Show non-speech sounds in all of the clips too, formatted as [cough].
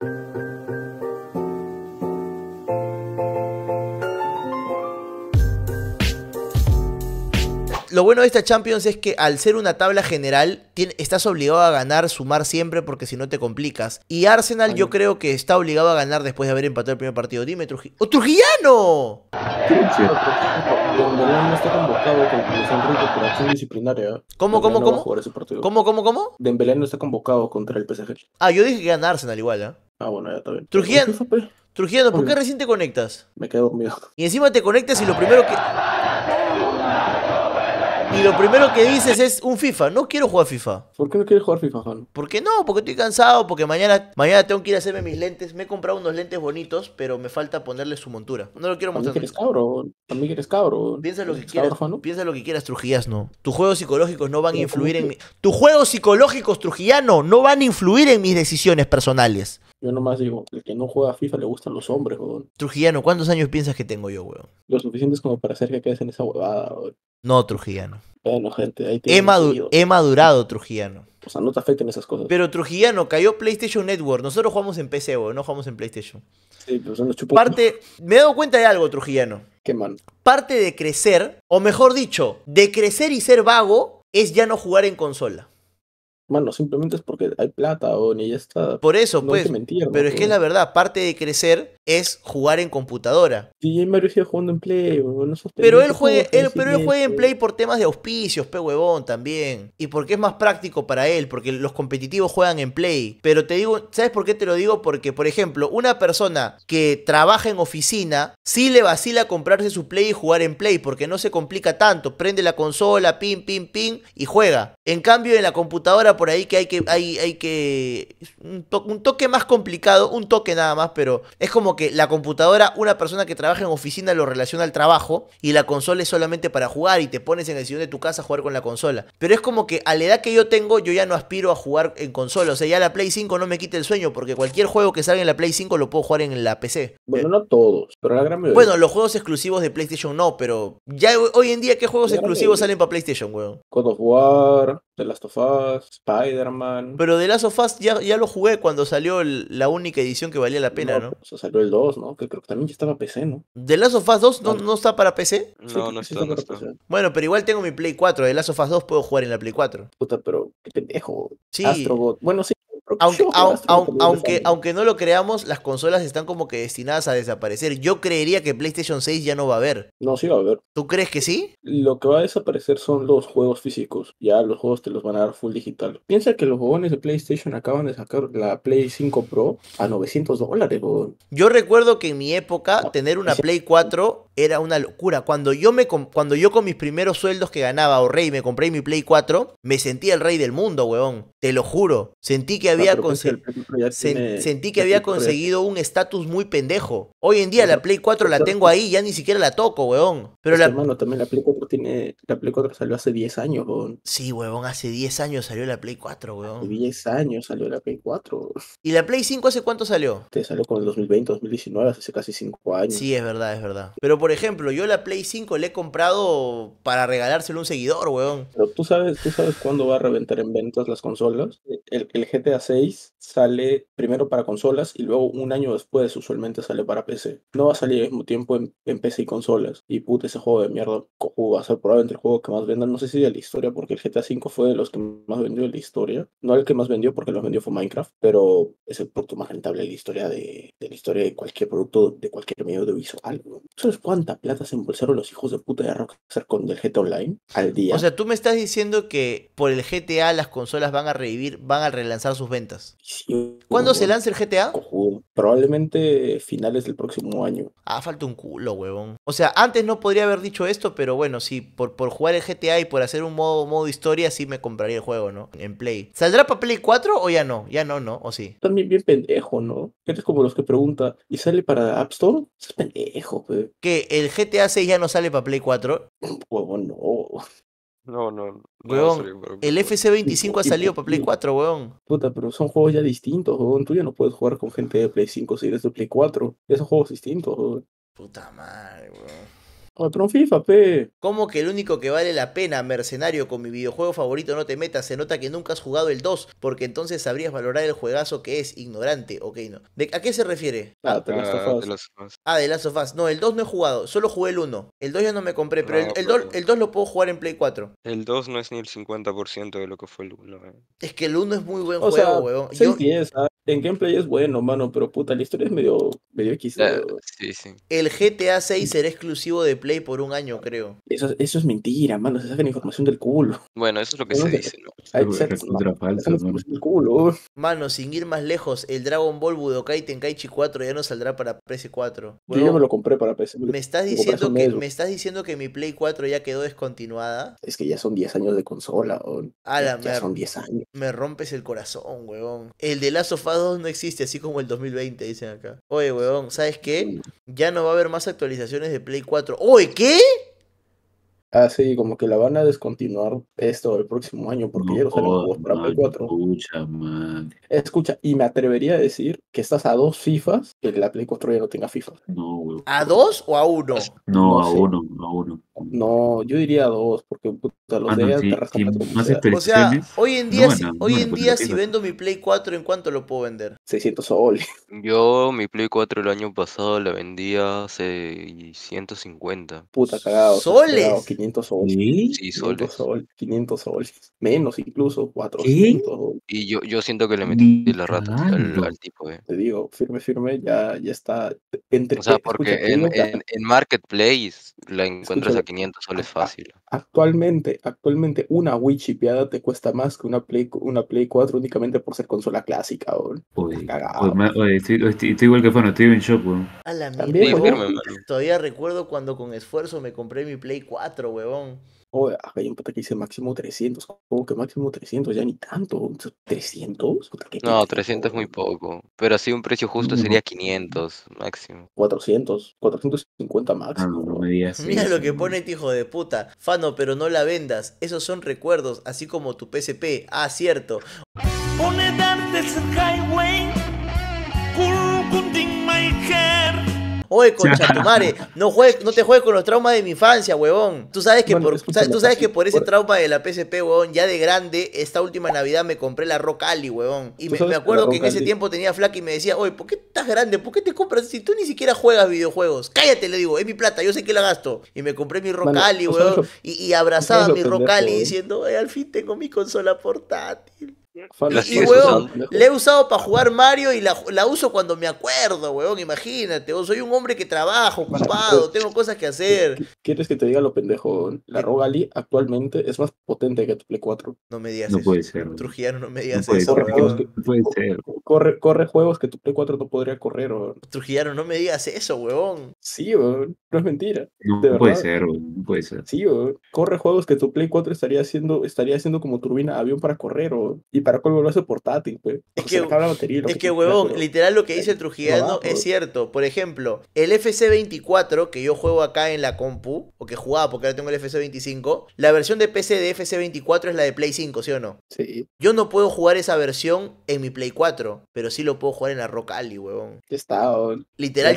Thank you. lo bueno de esta Champions es que al ser una tabla general, estás obligado a ganar, sumar siempre, porque si no te complicas. Y Arsenal yo creo que está obligado a ganar después de haber empatado el primer partido. Dime, Trujillo. ¡Oh, Trujillano! no está convocado por acción disciplinaria. ¿Cómo, cómo, cómo? ¿Cómo, cómo, cómo? Dembélé no está convocado contra el PSG. Ah, yo dije que gana Arsenal igual, ¿ah? ¿eh? Ah, bueno, ya está bien. Trujillo, pues? Trujillano ¿por qué recién te conectas? Me quedo dormido. Y encima te conectas y lo primero que... Y lo primero que dices es un FIFA. No quiero jugar FIFA. ¿Por qué no quieres jugar FIFA, Juan? Porque no? Porque estoy cansado, porque mañana, mañana tengo que ir a hacerme mis lentes. Me he comprado unos lentes bonitos, pero me falta ponerle su montura. No lo quiero mostrar. También quieres cabro, también eres cabro. Piensa lo que quieras, Trujillas, piensa lo que quieras, No. Tus juegos psicológicos no van a influir en mi... Tus juegos psicológicos, Trujillano, no van a influir en mis decisiones personales. Yo nomás digo, el que no juega FIFA le gustan los hombres, weón. Trujillano, ¿cuántos años piensas que tengo yo, weón? Lo suficientes como para hacer que quedes en esa huevada, weón. No, Trujillano. Bueno, gente, ahí he, he madurado, Trujillano. O sea, no te afecten esas cosas. Pero Trujillano cayó PlayStation Network. Nosotros jugamos en PC, weón, no jugamos en PlayStation. Sí, pero pues, son Parte, me he dado cuenta de algo, Trujillano. ¿Qué man? Parte de crecer, o mejor dicho, de crecer y ser vago, es ya no jugar en consola. Bueno, simplemente es porque hay plata o ni ya está. Por eso, pues. Mentir, Pero es que es la verdad, parte de crecer es jugar en computadora. DJ Mario jugando en Play, pero él juega... pero él juega en Play por temas de auspicios, pe huevón, también. Y porque es más práctico para él, porque los competitivos juegan en Play. Pero te digo, ¿sabes por qué te lo digo? Porque, por ejemplo, una persona que trabaja en oficina, sí le vacila comprarse su Play y jugar en Play, porque no se complica tanto. Prende la consola, ping, ping, ping y juega. En cambio, en la computadora por ahí que hay que, hay, hay que, un, un toque más complicado, un toque nada más, pero es como que la computadora, una persona que trabaja en oficina lo relaciona al trabajo y la consola es solamente para jugar y te pones en el sillón de tu casa a jugar con la consola. Pero es como que a la edad que yo tengo, yo ya no aspiro a jugar en consola. O sea, ya la Play 5 no me quita el sueño porque cualquier juego que salga en la Play 5 lo puedo jugar en la PC. Bueno, no todos, pero la gran mayoría. Bueno, los juegos exclusivos de PlayStation no, pero ya hoy en día, ¿qué juegos exclusivos salen para PlayStation, weón? God jugar? The Last of Us, Spider-Man. Pero The Last of Us ya, ya lo jugué cuando salió la única edición que valía la pena, ¿no? Pues, salió el 2, ¿no? Que creo que también ya estaba PC, ¿no? ¿The Last of Us 2 ah, no, no, está para PC? No, no, está, para PC. Bueno, pero igual tengo mi Play 4. The Last of Us 2 puedo jugar en la Play 4. Puta, pero qué pendejo. Sí. Bueno, sí, [laughs] aunque, aunque, no lo creamos, las consolas están como que destinadas a desaparecer. Yo creería que PlayStation 6 ya no va a haber. No, sí va a haber. ¿Tú crees que sí? Lo que va a desaparecer son los juegos físicos. Ya los juegos te los van a dar full digital. Piensa que los jugones de PlayStation acaban de sacar la Play 5 Pro a 900 dólares, Yo recuerdo que en mi época tener una Play 4 era una locura. Cuando yo, me, cuando yo con mis primeros sueldos que ganaba o rey me compré mi Play 4, me sentía el rey del mundo, huevón. Te lo juro. Sentí que había pues sentí que había conseguido un estatus muy pendejo. Hoy en día la Play 4 la tengo ahí, ya ni siquiera la toco, weón. Pero la. Hermano, también la Play 4 tiene. La Play 4 salió hace 10 años, weón. Sí, weón, hace 10 años salió la Play 4, weón. Hace 10 años salió la Play 4. ¿Y la Play 5 hace cuánto salió? Te salió con el 2020, 2019, hace casi 5 años. Sí, es verdad, es verdad. Pero por ejemplo, yo la Play 5 le he comprado para regalárselo a un seguidor, weón. Pero tú sabes, tú sabes cuándo va a reventar en ventas las consolas. El, el GTA hace sale primero para consolas y luego un año después usualmente sale para PC. No va a salir al mismo tiempo en, PC y consolas. Y puta, ese juego de mierda uh, va a ser probablemente el juego que más venda, no sé si de la historia, porque el GTA V fue de los que más vendió en la historia. No el que más vendió porque los vendió fue Minecraft, pero es el producto más rentable de la historia de, la historia de cualquier producto, de cualquier medio visual ¿Sabes cuánta plata se embolsaron los hijos de puta de Rockstar con el GTA Online al día? O sea, tú me estás diciendo que por el GTA las consolas van a revivir, van a relanzar sus ventas. ¿Cuándo se lanza el GTA? Probablemente finales del próximo año. Ah, falta un culo, huevón. O sea, antes no podría haber dicho esto, pero bueno, sí, por, por jugar el GTA y por hacer un modo, modo historia, sí me compraría el juego, ¿no? En Play. ¿Saldrá para Play 4 o ya no? Ya no, ¿no? ¿O sí? También bien pendejo, ¿no? Eres como los que pregunta, ¿y sale para App Store? Es pendejo, pues. ¿Que el GTA 6 ya no sale para Play 4? [laughs] Huevón, no. No, no. el FC25 ha salido para Play 4, weón. Puta, pero son juegos ya distintos, weón. Tú ya no puedes jugar con gente de Play 5 si eres de Play 4. Esos juegos distintos, weón. Puta madre, weón. Otro FIFA P. ¿Cómo que el único que vale la pena, mercenario, con mi videojuego favorito no te metas? Se nota que nunca has jugado el 2, porque entonces sabrías valorar el juegazo que es ignorante, ok, no. ¿A qué se refiere? Ah, de Last of Ah, de Last of ah, No, el 2 no he jugado, solo jugué el 1. El 2 ya no me compré, pero, el, el, 2, lo puedo jugar en Play 4. El 2 no es ni el 50% de lo que fue el 1. Eh. Es que el 1 es muy buen juego, weón. Sí, sí, es. en gameplay es bueno, mano, pero puta, la historia es medio, medio X. sí, sí. El GTA 6 será exclusivo de Play Play por un año, creo. Eso, es mentira, mano. Se sacan información del culo. Bueno, eso es lo que se dice, ¿no? se, falsa, culo. Mano, sin ir más lejos, el Dragon Ball Budokai Tenkaichi 4 ya no saldrá para PS4. Yo ya me lo compré para PS. Me estás diciendo que me estás diciendo que mi Play 4 ya quedó descontinuada. Es que ya son 10 años de consola, A Ya son 10 años. Me rompes el corazón, weón. El de Last of 2 no existe, así como el 2020, dicen acá. Oye, weón, ¿sabes qué? Ya no va a haber más actualizaciones de Play 4. ¡Oh! ¿Qué? Ah, sí, como que la van a descontinuar esto el próximo año porque ya no salen juegos para Play 4. Escucha, man. Escucha, y me atrevería a decir que estás a dos FIFAs que la Play 4 ya no tenga FIFA. ¿eh? No, güey. ¿A dos o a uno? No, a uno, a uno. No, yo diría a dos porque puta, los ah, O sea, hoy en día, si, hoy en día si vendo mi Play 4, ¿en cuánto lo puedo vender? 600 soles. Yo mi Play 4 el año pasado la vendía 650. Puta cagado. ¿Soles? 500 soles. 500 soles. Menos incluso, 400. soles. Y yo, yo siento que le metí la rata al, tipo. Eh. Te digo, firme, firme, ya, ya está. Entre, o sea, porque en, en, Marketplace la encuentras a 500 soles ah, ah. fácil. Actualmente, actualmente una Wii chipeada te cuesta más que una Play, una Play 4 únicamente por ser consola clásica, estoy, igual que Fano, estoy en shock, Todavía recuerdo cuando con esfuerzo me compré mi Play 4, huevón hay un pata que dice máximo 300. ¿Cómo que máximo 300? Ya ni tanto. ¿300? no, 300 es muy poco. Pero así un precio justo sería 500 máximo. 400. 450 ah, máximo. Mira lo que pone este hijo de puta. Fano, pero no la vendas. Esos son recuerdos, así como tu PSP. Ah, cierto. Pone highway. my Oye, concha [laughs] tu madre, no, no te juegues con los traumas de mi infancia, huevón. Tú sabes que, por, tú sabes que por ese trauma de la PSP, huevón, ya de grande, esta última Navidad me compré la Rock Ali, huevón. Y me, acuerdo que en ese tiempo tenía flaca y me decía, oye, ¿por qué estás grande? ¿Por qué te compras si tú ni siquiera juegas videojuegos? Cállate, le digo, es mi plata, yo sé que la gasto. Y me compré mi Rock Ali, huevón. Y, y abrazaba mi Rock Ali ¿eh? diciendo, al fin tengo mi consola portátil. Y, weón, la he usado para jugar Mario y la, uso cuando me acuerdo, weón. Imagínate, soy un hombre que trabajo, ocupado, tengo cosas que hacer. ¿Quieres que te diga lo pendejo? La Rogali actualmente es más potente que tu Play 4. No me digas no Puede ser. no me digas Puede No puede ser corre, juegos que tu Play 4 no podría correr, o Trujillano, no me digas eso, huevón Sí, weón, no es mentira. No, puede ser, weón, puede ser. Sí, corre juegos que tu Play 4 estaría haciendo, estaría haciendo como turbina avión para correr, Y para cuál lo portátil, weón. Pues. Es que, la batería, es que, literal lo que dice eh, Trujillano es cierto. Por ejemplo, el FC24 que yo juego acá en la compu, o que jugaba porque ahora tengo el FC25, la versión de PC de FC24 es la de Play 5, ¿sí o no? Sí. Yo no puedo jugar esa versión en mi Play 4 pero sí lo puedo jugar en la Rock Alley, huevón. Ya está, Literal,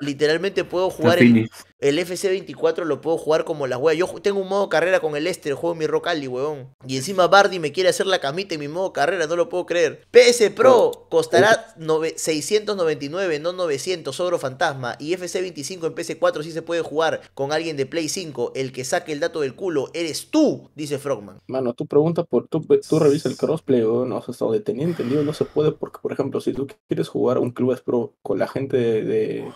literalmente puedo jugar en, el FC24 lo puedo jugar como las weas. Yo tengo un modo carrera con el este. juego mi Rock weón. Y encima Bardi me quiere hacer la camita en mi modo carrera, no lo puedo creer. PS Pro costará 699, no 900, Sobro Fantasma. Y FC25 en PS4 sí se puede jugar con alguien de Play 5. El que saque el dato del culo eres tú, dice Frogman. Mano, tú preguntas por. Tú, revisas el crossplay, weón. No has de detenido, no se puede porque, por ejemplo, si tú quieres jugar un club pro con la gente de,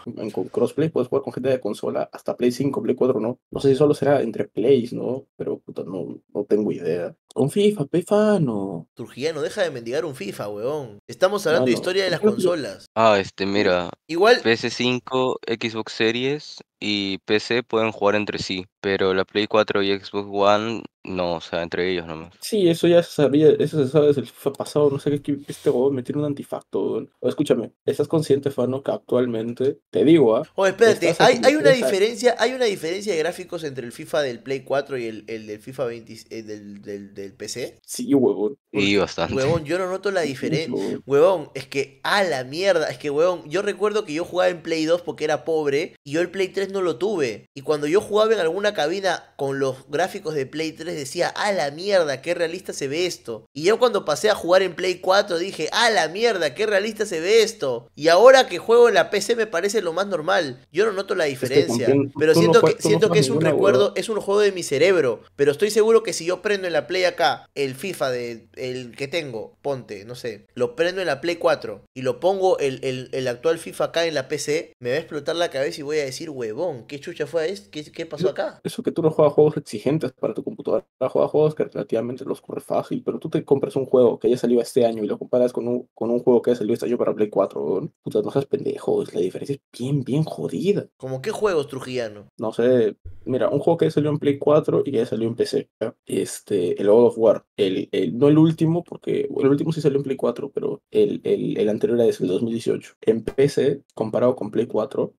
crossplay, puedes jugar con gente de consola hasta Play 5, Play 4, ¿no? No sé si solo será entre Plays, ¿no? Pero puta, no, no tengo idea. Un FIFA, FIFA, no. no deja de mendigar un FIFA, weón. Estamos hablando de historia de las consolas. Ah, este, mira. Igual. PS5, Xbox Series y PC pueden jugar entre sí pero la Play 4 y Xbox One no, o sea, entre ellos nomás. Sí, eso ya se sabía, eso se sabe desde el FIFA pasado, no sé qué este huevón tiene un antifacto. O escúchame, ¿estás consciente, Fano, que actualmente te digo, ah? o espérate, hay, una diferencia, hay una diferencia de gráficos entre el FIFA del Play 4 y el, el del FIFA 20 eh, del, del, del, PC. Sí, huevón. Y bastante. Huevón, yo no noto la diferencia. Huevón. es que a la mierda, es que huevón, yo recuerdo que yo jugaba en Play 2 porque era pobre y yo el Play 3 no lo tuve y cuando yo jugaba en alguna cabina con los gráficos de Play 3 decía, a la mierda, qué realista se ve esto. Y yo cuando pasé a jugar en Play 4 dije, a la mierda, qué realista se ve esto. Y ahora que juego en la PC me parece lo más normal. Yo no noto la diferencia. pero siento que, siento que es un recuerdo, es un juego de mi cerebro. Pero estoy seguro que si yo prendo en la Play acá el FIFA de el que tengo, ponte, no sé, lo prendo en la Play 4 y lo pongo el, actual FIFA acá en la PC, me va a explotar la cabeza y voy a decir, huevón, ¿qué chucha fue esto? ¿Qué, ¿Qué pasó acá? Eso que tú no juegas juegos exigentes para tu computadora, juegas juegos que relativamente los corre fácil, pero tú te compras un juego que ya salió este año y lo comparas con un, con un juego que haya salido este año para Play 4, ¿no? puta, no seas pendejo, la diferencia es bien, bien jodida. ¿Como qué juegos, Trujillano? No sé, mira, un juego que salió en Play 4 y que ya salió en PC, este, el God of War, el, no el último, porque el último sí salió en Play 4, pero el, el, anterior era el 2018. En PC, comparado con Play 4,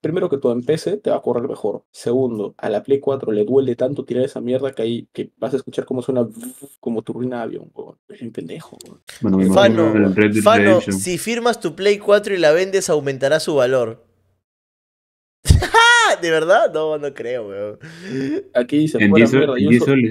primero que todo, en PC te va a correr mejor. Segundo, a la Play 4 le duele tanto tirar esa mierda que ahí que vas a escuchar cómo suena como turbina de avión, un pendejo, Fano, si firmas tu Play 4 y la vendes, aumentará su valor. [laughs] [laughs] ¿De verdad? No, no creo, weón. Aquí se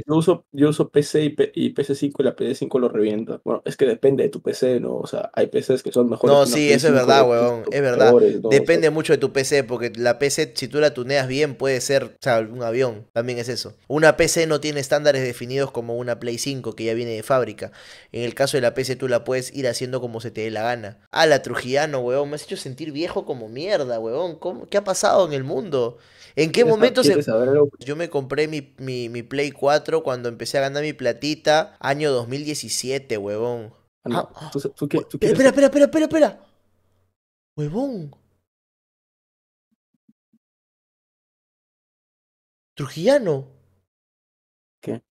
Yo uso, PC y, PC5 y la PC5 lo revienta. Bueno, es que depende de tu PC, ¿no? O sea, hay PCs que son mejores. No, sí, eso es verdad, weón. Es verdad. depende mucho de tu PC, porque la PC, si tú la tuneas bien, puede ser, o sea, un avión. También es eso. Una PC no tiene estándares definidos como una Play 5, que ya viene de fábrica. En el caso de la PC, tú la puedes ir haciendo como se te dé la gana. Ah, la Trujillano, weón. Me has hecho sentir viejo como mierda, weón. ¿Qué ha pasado en el mundo? ¿En qué momento se... Yo me compré mi, Play 4 cuando empecé a ganar mi platita, año 2017, huevón. Ah, ¿tú, qué, espera, espera, espera, espera, espera. Huevón. Trujillano. ¿Qué?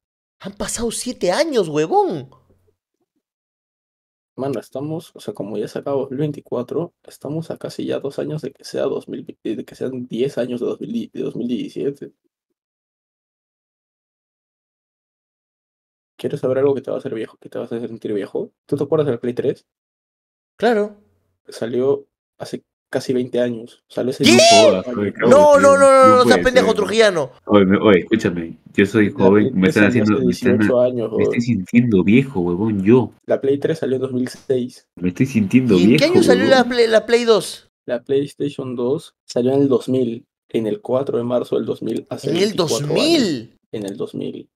Han pasado siete años, huevón. Mano, estamos, o sea, como ya se acabó el 24, estamos a casi ya dos años de que sea eh, que sean 10 años de, 2017. ¿Quieres saber algo que te va a hacer viejo, que te va a hacer sentir viejo? ¿Tú te acuerdas del Play 3? Claro. Salió hace casi 20 años. O sea, lo ¿Qué? no, no, no, no, no, no, seas pendejo trujillano. Oye, oye, escúchame, yo soy joven, me están haciendo. Me, están, años, me estoy sintiendo viejo, huevón, yo. La Play 3 salió en 2006. Me estoy sintiendo ¿Y viejo. ¿En qué año salió la Play, la Play 2? La PlayStation 2 salió en el 2000, en el 4 de marzo del 2000. ¿En el 2000? en el 2000.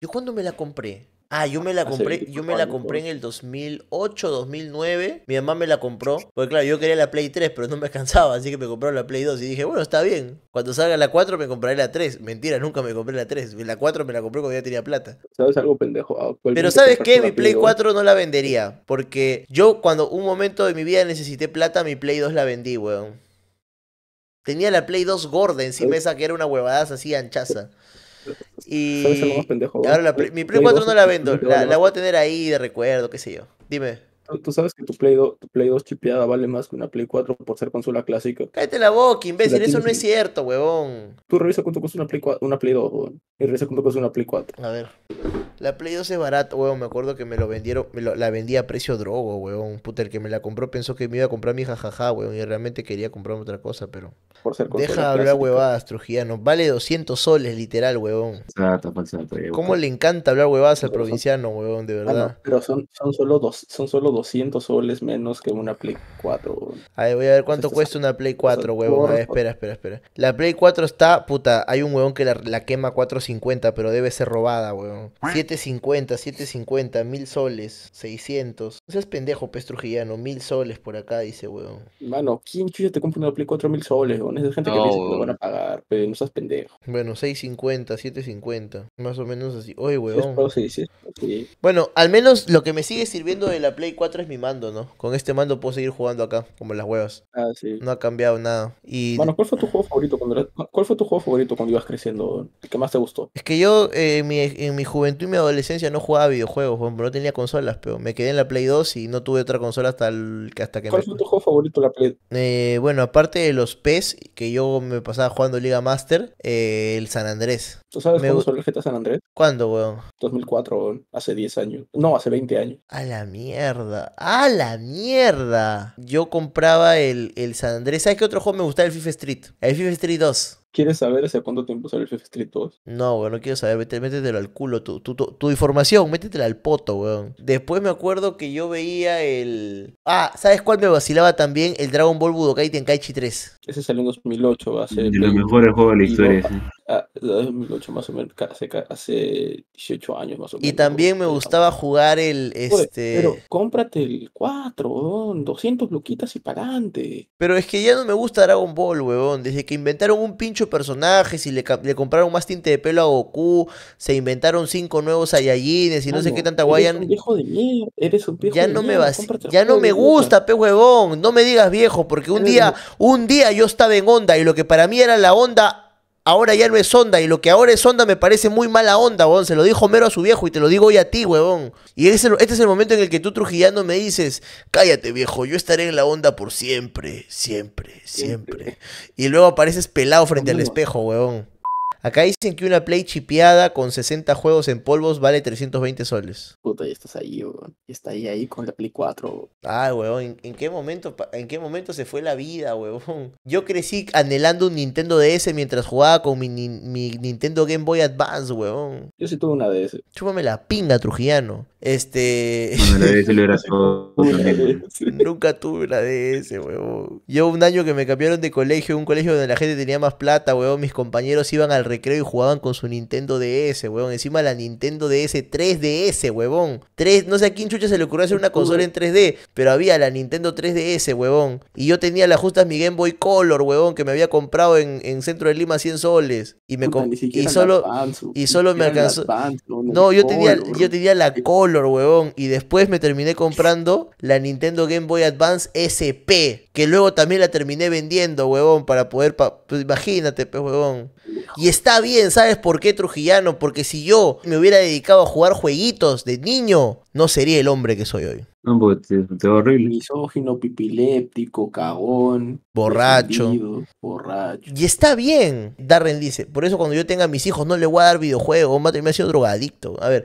¿Yo cuándo me la compré? Ah, yo me la compré, yo me la compré en el 2008, 2009. Mi mamá me la compró, porque claro, yo quería la Play 3, pero no me alcanzaba, así que me compró la Play 2 y dije, bueno, está bien. Cuando salga la 4 me compraré la 3. Mentira, nunca me compré la 3. La 4 me la compré cuando ya tenía plata. ¿Sabes algo pendejo? Ah, pero ¿sabes qué? Mi Play 4 no la vendería, porque yo cuando un momento de mi vida necesité plata, mi Play 2 la vendí, weón. Tenía la Play 2 gorda encima esa que era una huevadaza así anchaza. Y, ¿Sabes algo más pendejo? Ahora la mi Play 4 no la vendo, la, la voy a tener ahí de recuerdo, qué sé yo. Dime tú, sabes que tu Play, 2, tu Play 2 chipeada vale más que una Play 4 por ser consola clásica. Cállate la boca, imbécil, eso no es cierto, huevón. Tú revisa cuánto cuesta una Play, 2, huevón. Y revisa cuánto cuesta una Play 4. A ver. La Play 2 es barata, huevón. Me acuerdo que me lo vendieron, me la vendí a precio drogo, huevón. Puta, el que me la compró pensó que me iba a comprar mi jajaja, huevón. Y realmente quería comprar otra cosa, pero. Por ser Deja hablar huevadas, Trujillano. Vale 200 soles, literal, huevón. Exacto, exacto. ¿Cómo le encanta hablar huevadas al provinciano, huevón? De ah, verdad. pero son, son solo dos, son solo 200 soles menos que una Play 4. A ver, voy a ver cuánto cuesta una Play 4, weón. A ver, espera, espera, espera. La Play 4 está, puta, hay un weón que la, la quema 450, pero debe ser robada, huevón. 750, 750, 1000 soles, 600. No seas pendejo, pez trujillano, 1000 soles por acá, dice, weón. Mano, ¿quién chucha te compra una Play 4 1000 soles, huevón? Esa gente que dice que lo van a pagar, pero no seas pendejo. Bueno, 650, 750, más o menos así. Oye, huevón. Sí, sí, sí. Bueno, al menos lo que me sigue sirviendo de la Play 4 otra es mi mando, ¿no? Con este mando puedo seguir jugando acá, como las huevas. Ah, sí. No ha cambiado nada. Y... ¿cuál fue tu juego favorito cuando, ¿cuál fue tu juego favorito cuando ibas creciendo? ¿El que más te gustó? Es que yo eh, en, mi, juventud y mi adolescencia no jugaba videojuegos, no tenía consolas, pero me quedé en la Play 2 y no tuve otra consola hasta, el, hasta que... ¿Cuál fue tu juego favorito la Play? Eh, bueno, aparte de los PES, que yo me pasaba jugando Liga Master, eh, el San Andrés. ¿Tú sabes me... cuándo el GTA San Andrés? ¿Cuándo, weón? 2004, Hace 10 años. No, hace 20 años. A la mierda. ¡A la mierda! Yo compraba el, el San Andrés. ¿Sabes qué otro juego me gustaba? El FIFA Street. El FIFA Street 2. ¿Quieres saber hace cuánto tiempo sale el FIFA Street 2? No, weón, no quiero saber. métetelo al culo. Tu, tu, tu, tu información, métetela al poto, weón. Después me acuerdo que yo veía el. Ah, ¿sabes cuál me vacilaba también? El Dragon Ball Budokai Tenkaichi 3. Ese salió en 2008, va a ser. De los mejores juegos de la historia. 2008 ah, más o menos, hace, 18 años más o menos. Y también me gustaba jugar el. Este... Pero, cómprate el 4, weón, 200 luquitas y pagante. Pero es que ya no me gusta Dragon Ball, weón. Desde que inventaron un pincho personaje, si le, le compraron más tinte de pelo a Goku, se inventaron cinco nuevos Saiyajines y no, sé qué tanta guayan. Eres un viejo de mierda, eres un viejo ya no me vas, Ya no me gusta, pe huevón. No me digas viejo, porque un día, un día yo estaba en onda y lo que para mí era la onda, ahora ya no es onda. Y lo que ahora es onda me parece muy mala onda, weón. Se lo dijo mero a su viejo y te lo digo hoy a ti, weón. Y este es el momento en el que tú, Trujillano, me dices, cállate, viejo, yo estaré en la onda por siempre, siempre, siempre. siempre. Y luego apareces pelado frente al espejo, weón. Acá dicen que una Play chipeada con 60 juegos en polvos vale 320 soles. Puta, ya estás ahí, weón. Ya está ahí, ahí con la Play 4. Weón. Ah, weón, ¿en, qué momento, ¿en qué momento se fue la vida, weón? [laughs] Yo crecí anhelando un Nintendo DS mientras jugaba con mi, Nintendo Game Boy Advance, weón. Yo sí tuve una DS. Chúpame la pinga, Trujiano. Este... [laughs] Nunca tuve una DS, weón. Llevo un año que me cambiaron de colegio, un colegio donde la gente tenía más plata, weón, mis compañeros iban al Creo y jugaban con su Nintendo DS, huevón. Encima la Nintendo DS 3DS, huevón. 3, no sé a quién chucha se le ocurrió hacer una consola en 3D, pero había la Nintendo 3DS, huevón. Y yo tenía las justas mi Game Boy Color, huevón, que me había comprado en, Centro de Lima 100 soles. Y me y solo, y solo me alcanzó. no, yo tenía, yo tenía la Color, huevón. Y después me terminé comprando la Nintendo Game Boy Advance SP que luego también la terminé vendiendo, huevón, para poder... Pues, imagínate, pues, huevón. Y está bien, ¿sabes por qué, Trujillano? Porque si yo me hubiera dedicado a jugar jueguitos de niño, no sería el hombre que soy hoy. No, porque te, horrible. Misógino, pipiléptico, cagón. Borracho. Borracho. Y está bien, Darren dice. Por eso cuando yo tenga a mis hijos no le voy a dar videojuegos. Mate, me ha sido drogadicto. A ver.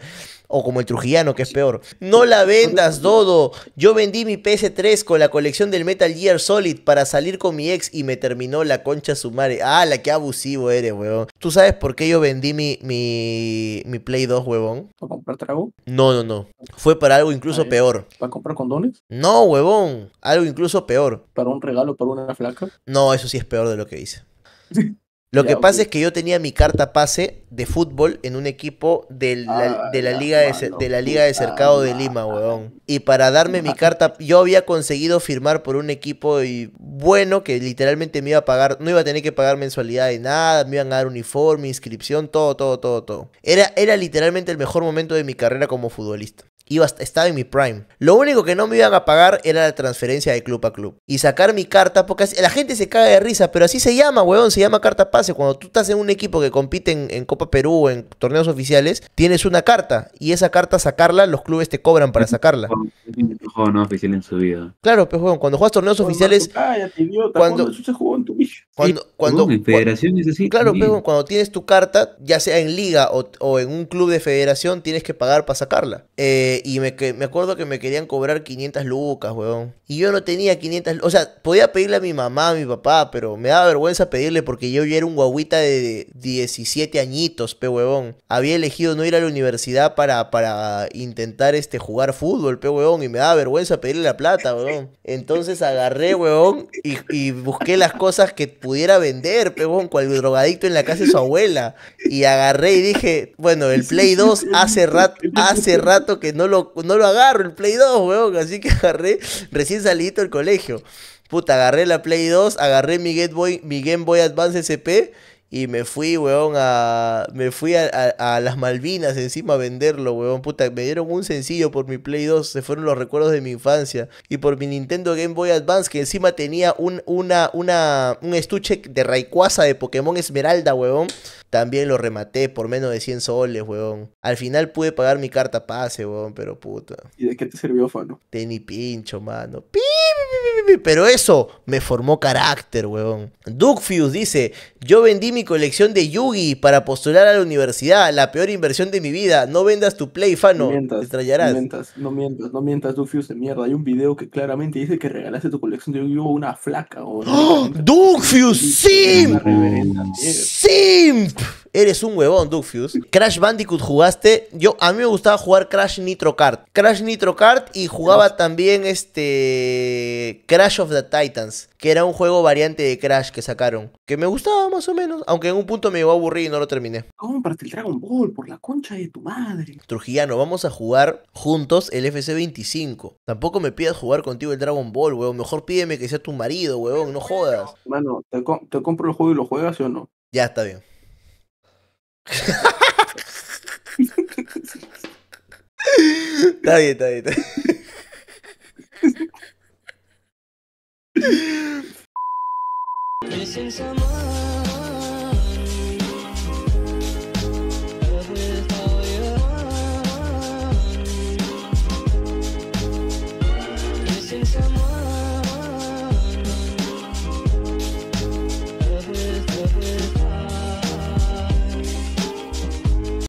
O como el Trujillano, que es peor. No la vendas, Dodo. Yo vendí mi PS3 con la colección del Metal Gear Solid para salir con mi ex y me terminó la concha madre. Ah, la que abusivo eres, huevón. ¿Tú sabes por qué yo vendí mi, mi, mi Play 2, huevón? ¿Para comprar trago? No, no, no fue para algo incluso peor. ¿Para comprar condones? No, huevón. Algo incluso peor. ¿Para un regalo, para una flaca? No, eso sí es peor de lo que hice. [laughs] Lo que pasa es que yo tenía mi carta pase de fútbol en un equipo ah, de la, liga, de, la liga de Cercado de Lima, huevón. Y para darme mi [laughs] carta, yo había conseguido firmar por un equipo y bueno que literalmente me iba a pagar, no iba a tener que pagar mensualidad de nada, me iban a dar uniforme, inscripción, todo, todo, todo, todo. Era, era literalmente el mejor momento de mi carrera como futbolista. Iba, estaba en mi prime. Lo único que no me iban a pagar era la transferencia de club a club. Y sacar mi carta, porque la gente se caga de risa, pero así se llama, weón, se llama carta pase. Cuando tú estás en un equipo que compite en, Copa Perú o en torneos oficiales, tienes una carta. Y esa carta, sacarla, los clubes te cobran para sacarla. en su vida. Claro, pues, weón, cuando juegas torneos oficiales... Cállate, Cuando... Eso se jugó en tu bicho. Cuando, cuando, Claro, pero cuando tienes tu carta, ya sea en liga o, en un club de federación, tienes que pagar para sacarla. Eh, y me, me acuerdo que me querían cobrar 500 lucas, weón. Y yo no tenía 500 O sea, podía pedirle a mi mamá, a mi papá, pero me daba vergüenza pedirle porque yo ya era un guaguita de 17 añitos, pe huevón. Había elegido no ir a la universidad para, para intentar este, jugar fútbol, pe huevón. Y me daba vergüenza pedirle la plata, weón. Entonces agarré, weón, y busqué las cosas que pudiera vender, pegón, cual drogadicto en la casa de su abuela. Y agarré y dije, bueno, el Play 2 hace rato, hace rato que no lo, no lo agarro, el Play 2, weón. Así que agarré, recién salidito del colegio. Puta, agarré la Play 2, agarré mi Game Boy, mi Game Boy Advance SP y me fui, weón, a. Me fui a, las Malvinas encima a venderlo, weón. Puta, me dieron un sencillo por mi Play 2. Se fueron los recuerdos de mi infancia. Y por mi Nintendo Game Boy Advance, que encima tenía un, una, una, un estuche de Rayquaza de Pokémon Esmeralda, weón. También lo rematé por menos de 100 soles, weón. Al final pude pagar mi carta pase, weón, pero puta. ¿Y de qué te sirvió, Fano? Tení pincho, mano. Pero eso me formó carácter, weón. Doug Fuse dice: Yo vendí mi colección de Yugi para postular a la universidad, la peor inversión de mi vida. No vendas tu Play, Fano. mientas, te estrellarás... No mientas, no mientas, no mientas, de mierda. Hay un video que claramente dice que regalaste tu colección de Yugi... una flaca. O ¡Oh! ¡Simp! Eres un huevón, Dufius Crash Bandicoot jugaste. Yo, a mí me gustaba jugar Crash Nitro Kart. Crash Nitro Kart y jugaba también este. Crash of the Titans, que era un juego variante de Crash que sacaron. Que me gustaba más o menos aunque en un punto me llegó a aburrir y no lo terminé. Cómprate el Dragon Ball por la concha de tu madre. Trujillano, vamos a jugar juntos el FC25. Tampoco me pidas jugar contigo el Dragon Ball, weón. Mejor pídeme que seas tu marido, weón. No jodas. Mano, ¿te, te compro el juego y lo juegas o no? Ya está bien. está bien, está bien. Está